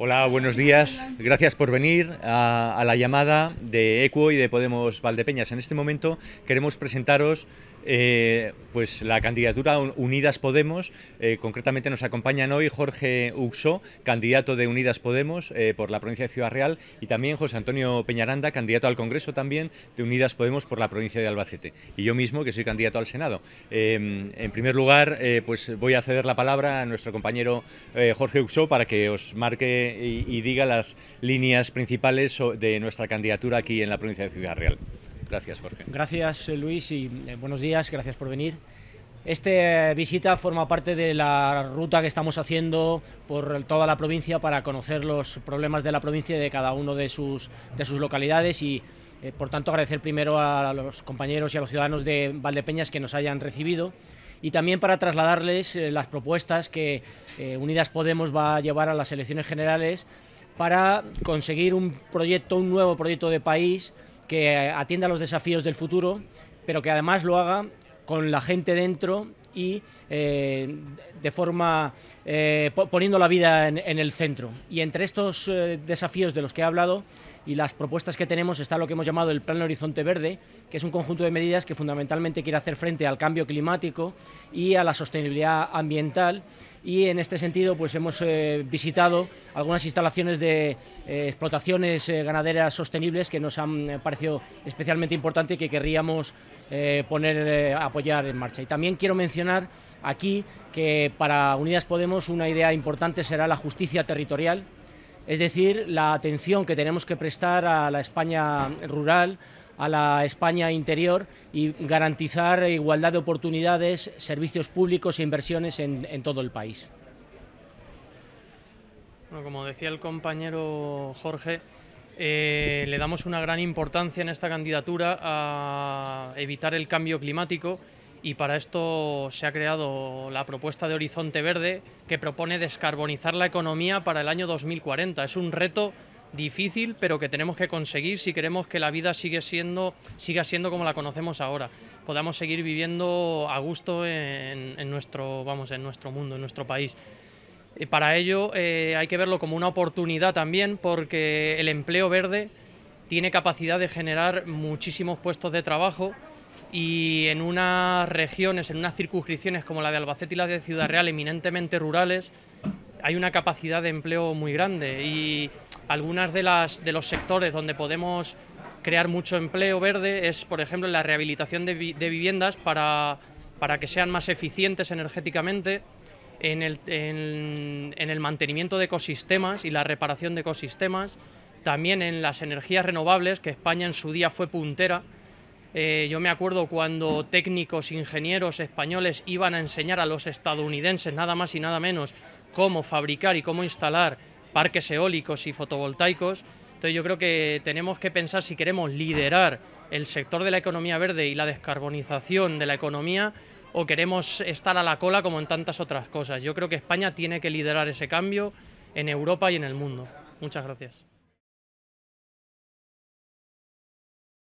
Hola, buenos días. Gracias por venir a, la llamada de ECUO y de Podemos Valdepeñas. En este momento queremos presentaros eh, pues la candidatura Unidas Podemos, eh, concretamente nos acompañan hoy Jorge Uxó, candidato de Unidas Podemos eh, por la provincia de Ciudad Real, y también José Antonio Peñaranda, candidato al Congreso también de Unidas Podemos por la provincia de Albacete, y yo mismo que soy candidato al Senado. Em, en primer lugar, pues voy a ceder la palabra a nuestro compañero Jorge Uxó para que os marque y diga las líneas principales de nuestra candidatura aquí en la provincia de Ciudad Real. Gracias, Jorge. Gracias, eh, Luis, y eh, buenos días, gracias por venir. Esta eh, visita forma parte de la ruta que estamos haciendo por toda la provincia para conocer los problemas de la provincia y de cada uno de sus, de sus localidades y por tanto agradecer primero a los compañeros y a los ciudadanos de Valdepeñas que nos hayan recibido y también para trasladarles las propuestas que Unidas Podemos va a llevar a las elecciones generales para conseguir un proyecto, un nuevo proyecto de país que atienda los desafíos del futuro, pero que además lo haga con la gente dentro y eh, de forma eh, poniendo la vida en, el centro. Y entre estos eh, desafíos de los que he hablado y las propuestas que tenemos está lo que hemos llamado el Plan Horizonte Verde, que es un conjunto de medidas que fundamentalmente quiere hacer frente al cambio climático y a la sostenibilidad ambiental y en este sentido pues hemos eh, visitado algunas instalaciones de eh, explotaciones eh, ganaderas sostenibles que nos han parecido especialmente importante y que querríamos poner apoyar en marcha. Y también quiero mencionar aquí que para Unidas Podemos una idea importante será la justicia territorial es decir, la atención que tenemos que prestar a la España rural, a la España interior y garantizar igualdad de oportunidades, servicios públicos e inversiones en, todo el país. como decía el compañero Jorge, eh, le damos una gran importancia en esta candidatura a evitar el cambio climático y para esto se ha creado la propuesta de Horizonte Verde que propone descarbonizar la economía para el año 2040. Es un reto difícil, pero que tenemos que conseguir si queremos que la vida siendo, siga siendo como la conocemos ahora. Podamos seguir viviendo a gusto en, nuestro, vamos, en nuestro mundo, en nuestro país. Y eh, para ello eh, hay que verlo como una oportunidad también, porque el empleo verde tiene capacidad de generar muchísimos puestos de trabajo y en unas regiones, en unas circunscripciones como la de Albacete y la de Ciudad Real, eminentemente rurales, hay una capacidad de empleo muy grande y algunas de las de los sectores donde podemos crear mucho empleo verde es, por ejemplo, la rehabilitación de, viviendas para, para que sean más eficientes energéticamente, en el, en el mantenimiento de ecosistemas y la reparación de ecosistemas, también en las energías renovables, que España en su día fue puntera eh, yo me acuerdo cuando técnicos, ingenieros españoles iban a enseñar a los estadounidenses, nada más y nada menos, cómo fabricar y cómo instalar parques eólicos y fotovoltaicos. Entonces yo creo que tenemos que pensar si queremos liderar el sector de la economía verde y la descarbonización de la economía o queremos estar a la cola como en tantas otras cosas. Yo creo que España tiene que liderar ese cambio en Europa y en el mundo. Muchas gracias.